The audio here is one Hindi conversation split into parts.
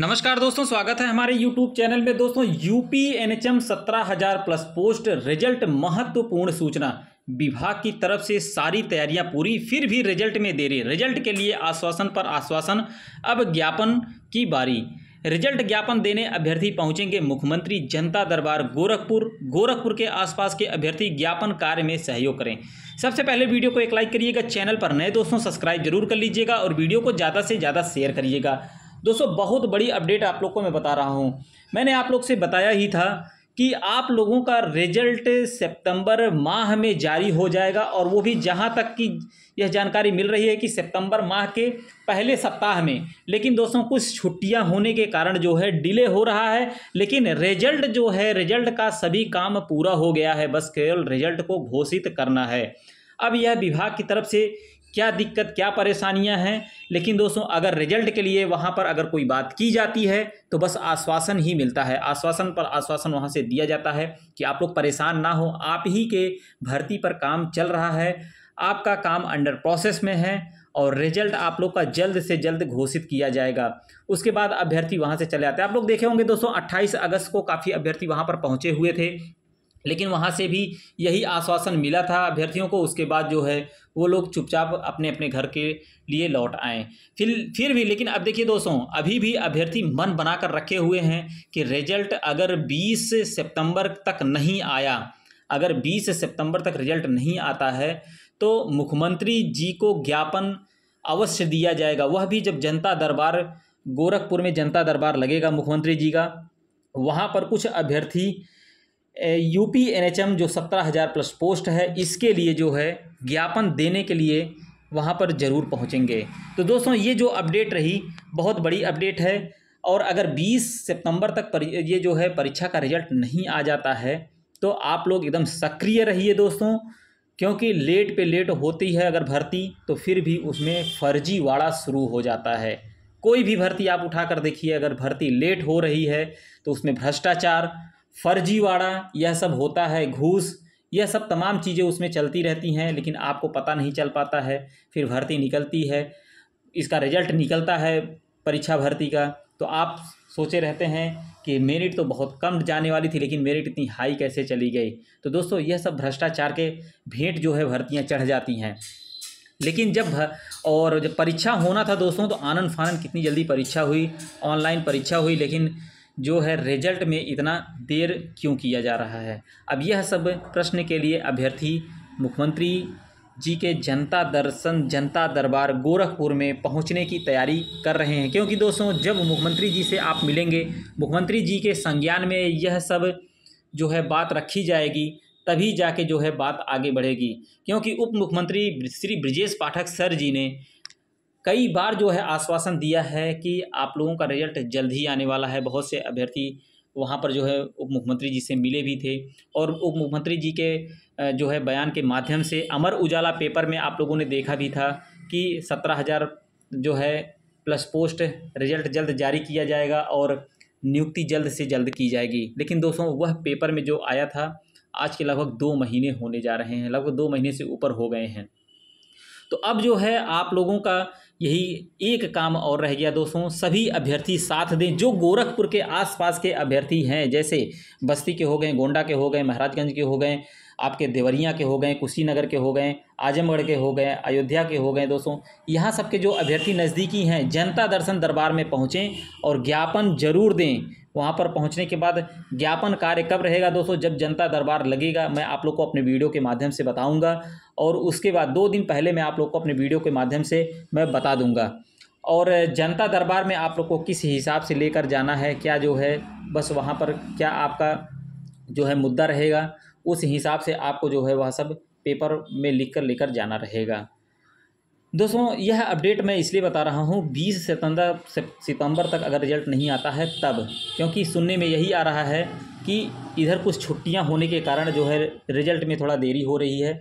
नमस्कार दोस्तों स्वागत है हमारे YouTube चैनल में दोस्तों यूपी सत्रह हज़ार प्लस पोस्ट रिजल्ट महत्वपूर्ण सूचना विभाग की तरफ से सारी तैयारियां पूरी फिर भी रिजल्ट में देरी रिजल्ट के लिए आश्वासन पर आश्वासन अब ज्ञापन की बारी रिजल्ट ज्ञापन देने अभ्यर्थी पहुंचेंगे मुख्यमंत्री जनता दरबार गोरखपुर गोरखपुर के आसपास के अभ्यर्थी ज्ञापन कार्य में सहयोग करें सबसे पहले वीडियो को एक लाइक करिएगा चैनल पर नए दोस्तों सब्सक्राइब जरूर कर लीजिएगा और वीडियो को ज़्यादा से ज़्यादा शेयर करिएगा दोस्तों बहुत बड़ी अपडेट आप लोग को मैं बता रहा हूँ मैंने आप लोग से बताया ही था कि आप लोगों का रिजल्ट सितंबर माह में जारी हो जाएगा और वो भी जहाँ तक कि यह जानकारी मिल रही है कि सितंबर माह के पहले सप्ताह में लेकिन दोस्तों कुछ छुट्टियां होने के कारण जो है डिले हो रहा है लेकिन रिजल्ट जो है रिजल्ट का सभी काम पूरा हो गया है बस केवल रिजल्ट को घोषित करना है अब यह विभाग की तरफ से क्या दिक्कत क्या परेशानियां हैं लेकिन दोस्तों अगर रिजल्ट के लिए वहाँ पर अगर कोई बात की जाती है तो बस आश्वासन ही मिलता है आश्वासन पर आश्वासन वहाँ से दिया जाता है कि आप लोग परेशान ना हो आप ही के भर्ती पर काम चल रहा है आपका काम अंडर प्रोसेस में है और रिजल्ट आप लोग का जल्द से जल्द घोषित किया जाएगा उसके बाद अभ्यर्थी वहाँ से चले आते हैं आप लोग देखे होंगे दोस्तों 28 अगस्त को काफ़ी अभ्यर्थी वहाँ पर पहुँचे हुए थे लेकिन वहाँ से भी यही आश्वासन मिला था अभ्यर्थियों को उसके बाद जो है वो लोग चुपचाप अपने अपने घर के लिए लौट आए फिर फिर भी लेकिन अब देखिए दोस्तों अभी भी अभ्यर्थी मन बनाकर रखे हुए हैं कि रिजल्ट अगर 20 सितंबर तक नहीं आया अगर 20 सितंबर तक रिजल्ट नहीं आता है तो मुख्यमंत्री जी को ज्ञापन अवश्य दिया जाएगा वह भी जब जनता दरबार गोरखपुर में जनता दरबार लगेगा मुख्यमंत्री जी का वहाँ पर कुछ अभ्यर्थी यूपी एनएचएम जो सत्रह हज़ार प्लस पोस्ट है इसके लिए जो है ज्ञापन देने के लिए वहाँ पर ज़रूर पहुँचेंगे तो दोस्तों ये जो अपडेट रही बहुत बड़ी अपडेट है और अगर 20 सितंबर तक पर ये जो है परीक्षा का रिजल्ट नहीं आ जाता है तो आप लोग एकदम सक्रिय रहिए दोस्तों क्योंकि लेट पे लेट होती है अगर भर्ती तो फिर भी उसमें फर्जीवाड़ा शुरू हो जाता है कोई भी भर्ती आप उठा कर देखिए अगर भर्ती लेट हो रही है तो उसमें भ्रष्टाचार फर्जीवाड़ा यह सब होता है घूस यह सब तमाम चीज़ें उसमें चलती रहती हैं लेकिन आपको पता नहीं चल पाता है फिर भर्ती निकलती है इसका रिजल्ट निकलता है परीक्षा भर्ती का तो आप सोचे रहते हैं कि मेरिट तो बहुत कम जाने वाली थी लेकिन मेरिट इतनी हाई कैसे चली गई तो दोस्तों यह सब भ्रष्टाचार के भेंट जो है भर्तियाँ चढ़ जाती हैं लेकिन जब और जब परीक्षा होना था दोस्तों तो आनंद फानंद कितनी जल्दी परीक्षा हुई ऑनलाइन परीक्षा हुई लेकिन जो है रिजल्ट में इतना देर क्यों किया जा रहा है अब यह सब प्रश्न के लिए अभ्यर्थी मुख्यमंत्री जी के जनता दर्शन जनता दरबार गोरखपुर में पहुंचने की तैयारी कर रहे हैं क्योंकि दोस्तों जब मुख्यमंत्री जी से आप मिलेंगे मुख्यमंत्री जी के संज्ञान में यह सब जो है बात रखी जाएगी तभी जाके जो है बात आगे बढ़ेगी क्योंकि उप मुख्यमंत्री श्री ब्रिजेश पाठक सर जी ने कई बार जो है आश्वासन दिया है कि आप लोगों का रिजल्ट जल्द ही आने वाला है बहुत से अभ्यर्थी वहाँ पर जो है उप मुख्यमंत्री जी से मिले भी थे और उप मुख्यमंत्री जी के जो है बयान के माध्यम से अमर उजाला पेपर में आप लोगों ने देखा भी था कि सत्रह हज़ार जो है प्लस पोस्ट रिजल्ट जल्द जारी किया जाएगा और नियुक्ति जल्द से जल्द की जाएगी लेकिन दोस्तों वह पेपर में जो आया था आज के लगभग दो महीने होने जा रहे हैं लगभग दो महीने से ऊपर हो गए हैं तो अब जो है आप लोगों का यही एक काम और रह गया दोस्तों सभी अभ्यर्थी साथ दें जो गोरखपुर के आसपास के अभ्यर्थी हैं जैसे बस्ती के हो गए गोंडा के हो गए महाराजगंज के हो गए आपके देवरिया के हो गए कुशीनगर के हो गए आजमगढ़ के हो गए अयोध्या के हो गए दोस्तों यहाँ सब के जो अभ्यर्थी नज़दीकी हैं जनता दर्शन दरबार में पहुँचें और ज्ञापन जरूर दें वहाँ पर पहुँचने के बाद ज्ञापन कार्य कब रहेगा दोस्तों जब जनता दरबार लगेगा मैं आप लोग को अपने वीडियो के माध्यम से बताऊँगा और उसके बाद दो दिन पहले मैं आप लोग को अपने वीडियो के माध्यम से मैं बता दूँगा और जनता दरबार में आप लोग को किस हिसाब से लेकर जाना है क्या जो है बस वहाँ पर क्या आपका जो है मुद्दा रहेगा उस हिसाब से आपको जो है वह सब पेपर में लिख कर लेकर जाना रहेगा दोस्तों यह अपडेट मैं इसलिए बता रहा हूँ 20 सितंबर सितंबर तक अगर रिजल्ट नहीं आता है तब क्योंकि सुनने में यही आ रहा है कि इधर कुछ छुट्टियाँ होने के कारण जो है रिजल्ट में थोड़ा देरी हो रही है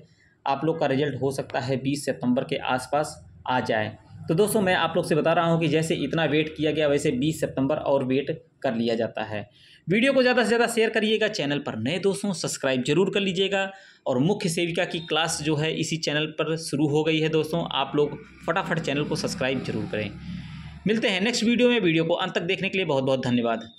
आप लोग का रिजल्ट हो सकता है बीस सितम्बर के आसपास आ जाए तो दोस्तों मैं आप लोग से बता रहा हूँ कि जैसे इतना वेट किया गया वैसे बीस सितम्बर और वेट कर लिया जाता है वीडियो को ज़्यादा से ज़्यादा शेयर करिएगा चैनल पर नए दोस्तों सब्सक्राइब जरूर कर लीजिएगा और मुख्य सेविका की क्लास जो है इसी चैनल पर शुरू हो गई है दोस्तों आप लोग फटाफट चैनल को सब्सक्राइब जरूर करें मिलते हैं नेक्स्ट वीडियो में वीडियो को अंत तक देखने के लिए बहुत बहुत धन्यवाद